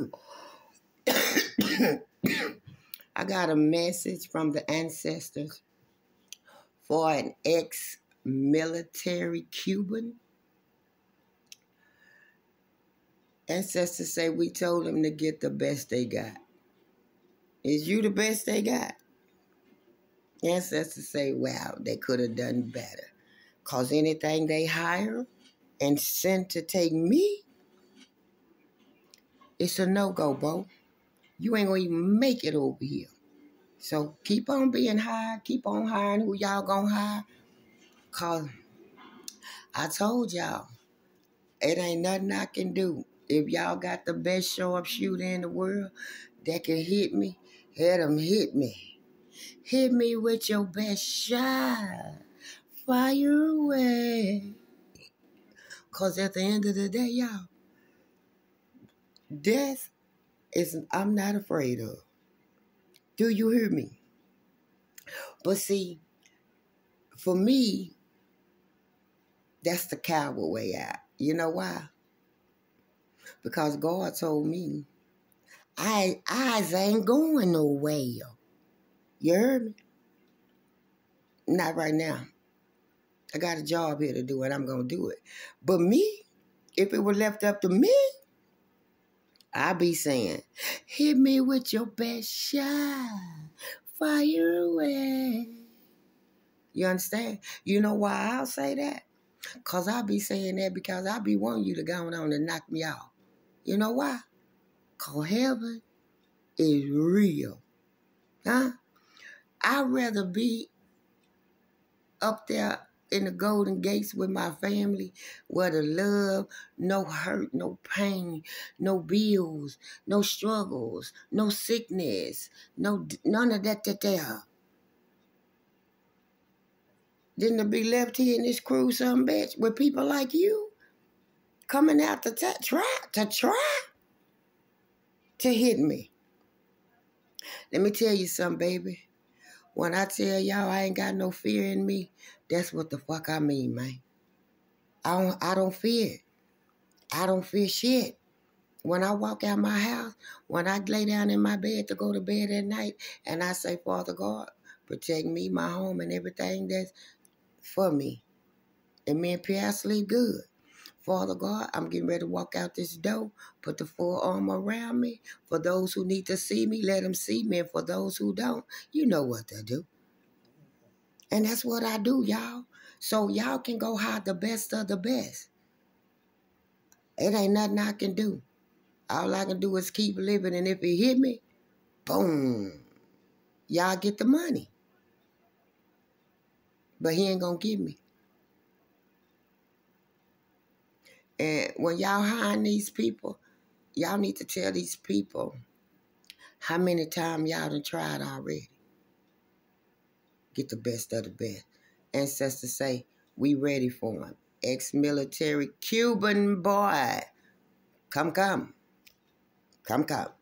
I got a message from the ancestors for an ex military Cuban. Ancestors say we told them to get the best they got. Is you the best they got? Ancestors say, wow, they could have done better. Cause anything they hire and sent to take me it's a no go, Bo. You ain't gonna even make it over here. So keep on being high, keep on hiring who y'all gonna hire. Cause I told y'all, it ain't nothing I can do. If y'all got the best show up shooter in the world that can hit me, let them hit me. Hit me with your best shot. Fire away. Cause at the end of the day, y'all, Death is I'm not afraid of. Do you hear me? But see, for me, that's the coward way out. You know why? Because God told me, I eyes ain't going nowhere. You heard me? Not right now. I got a job here to do and I'm gonna do it. But me, if it were left up to me, I be saying, hit me with your best shot, fire away. You understand? You know why I'll say that? Because I be saying that because I be wanting you to go on and knock me off. You know why? Because heaven is real. Huh? I'd rather be up there in the Golden Gates with my family where the love, no hurt, no pain, no bills, no struggles, no sickness, no none of that that there. Then to be left here in this crew, some bitch with people like you coming out to try to try to hit me. Let me tell you something, baby. When I tell y'all I ain't got no fear in me, that's what the fuck I mean, man. I don't I don't fear it. I don't fear shit. When I walk out my house, when I lay down in my bed to go to bed at night, and I say, Father God, protect me, my home, and everything that's for me. And me and Pierre sleep good. Father God, I'm getting ready to walk out this door. Put the forearm around me. For those who need to see me, let them see me. And for those who don't, you know what to do. And that's what I do, y'all. So y'all can go hide the best of the best. It ain't nothing I can do. All I can do is keep living. And if it hit me, boom, y'all get the money. But he ain't going to give me. And when y'all hiring these people, y'all need to tell these people how many times y'all done tried already. Get the best of the best. Ancestors say, we ready for him. Ex-military Cuban boy. Come, come. Come, come.